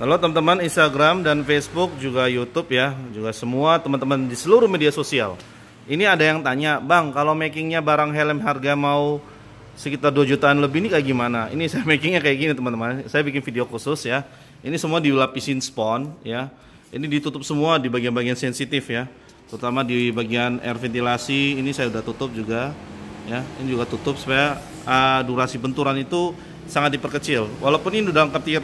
Halo teman-teman Instagram dan Facebook juga YouTube ya juga semua teman-teman di seluruh media sosial. Ini ada yang tanya, Bang kalau makingnya barang helm harga mau sekitar 2 jutaan lebih ini kayak gimana? Ini saya makingnya kayak gini teman-teman. Saya bikin video khusus ya. Ini semua dilapisin spon ya. Ini ditutup semua di bagian-bagian sensitif ya. Terutama di bagian air ventilasi ini saya udah tutup juga ya. Ini juga tutup supaya uh, durasi benturan itu sangat diperkecil. Walaupun ini udah hampir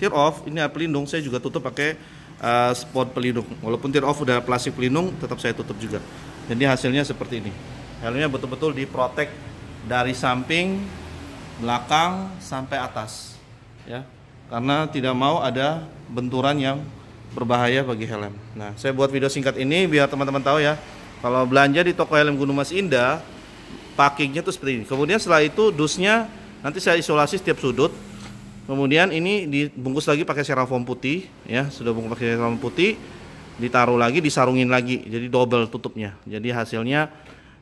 tear off ini pelindung saya juga tutup pakai uh, spot pelindung walaupun tear off udah plastik pelindung tetap saya tutup juga jadi hasilnya seperti ini helmnya betul-betul diprotek dari samping belakang sampai atas ya karena tidak mau ada benturan yang berbahaya bagi helm nah saya buat video singkat ini biar teman-teman tahu ya kalau belanja di toko helm Gunung Mas Indah packingnya tuh seperti ini kemudian setelah itu dusnya nanti saya isolasi setiap sudut Kemudian ini dibungkus lagi pakai styrofoam putih ya, sudah bungkus pakai styrofoam putih, ditaruh lagi, disarungin lagi. Jadi double tutupnya. Jadi hasilnya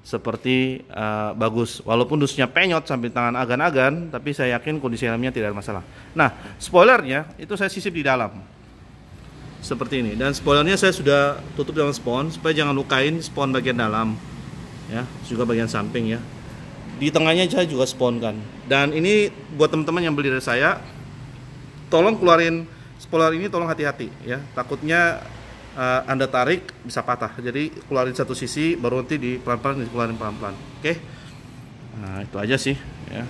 seperti uh, bagus. Walaupun dusnya penyot sampai tangan agan-agan, tapi saya yakin kondisi helmnya tidak ada masalah. Nah, spoilernya itu saya sisip di dalam. Seperti ini. Dan spoilernya saya sudah tutup dengan spons supaya jangan lukain spons bagian dalam. Ya, juga bagian samping ya. Di tengahnya saya juga spon kan. Dan ini buat teman-teman yang beli dari saya, tolong keluarin spoiler ini tolong hati-hati ya takutnya uh, anda tarik bisa patah jadi keluarin satu sisi baru nanti di pelan-pelan dikeluarin pelan-pelan oke okay? nah itu aja sih ya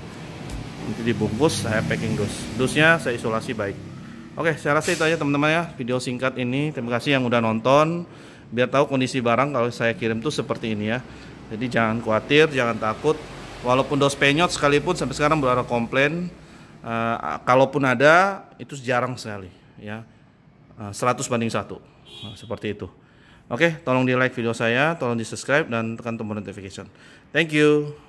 nanti dibungkus saya packing dus dusnya saya isolasi baik oke okay, saya rasa itu aja teman-teman ya video singkat ini terima kasih yang udah nonton biar tahu kondisi barang kalau saya kirim tuh seperti ini ya jadi jangan khawatir jangan takut walaupun dos penyot sekalipun sampai sekarang belum ada komplain Eh, kalaupun ada itu jarang sekali ya uh, eh, 100 banding satu nah, seperti itu oke okay, tolong di like video saya tolong di subscribe dan tekan tombol notification thank you